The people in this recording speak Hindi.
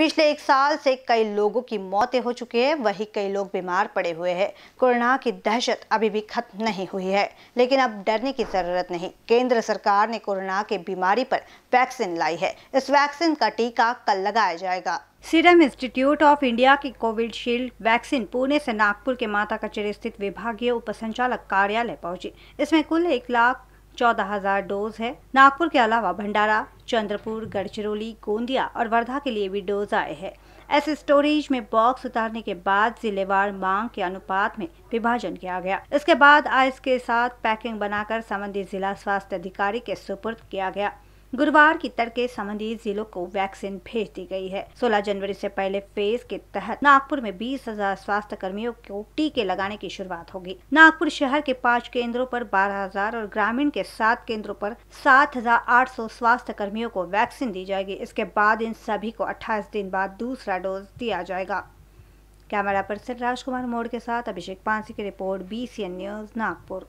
पिछले एक साल से कई लोगों की मौतें हो चुकी है वही कई लोग बीमार पड़े हुए हैं कोरोना की दहशत अभी भी खत्म नहीं हुई है लेकिन अब डरने की जरूरत नहीं केंद्र सरकार ने कोरोना के बीमारी पर वैक्सीन लाई है इस वैक्सीन का टीका कल लगाया जाएगा सीरम इंस्टीट्यूट ऑफ इंडिया की कोविड शील्ड वैक्सीन पुणे से नागपुर के माता कचेरी स्थित विभागीय संचालक कार्यालय पहुंची इसमें कुल एक लाख चौदह हजार डोज है नागपुर के अलावा भंडारा चंद्रपुर गढ़चिरौली गोंदिया और वर्धा के लिए डोज आए हैं ऐसे स्टोरेज में बॉक्स उतारने के बाद जिलेवार मांग के अनुपात में विभाजन किया गया इसके बाद आइस के साथ पैकिंग बनाकर संबंधित जिला स्वास्थ्य अधिकारी के सुपुर्द किया गया गुरुवार की तड़के संबंधित जिलों को वैक्सीन भेज दी गई है 16 जनवरी से पहले फेज के तहत नागपुर में बीस हजार स्वास्थ्य कर्मियों को टीके लगाने की शुरुआत होगी नागपुर शहर के पाँच केंद्रों पर बारह हजार और ग्रामीण के सात केंद्रों पर सात हजार आठ सौ स्वास्थ्य कर्मियों को वैक्सीन दी जाएगी इसके बाद इन सभी को अट्ठाईस दिन बाद दूसरा डोज दिया जाएगा कैमरा पर्सन राजकुमार मोड़ के साथ अभिषेक पांसी की रिपोर्ट बी न्यूज नागपुर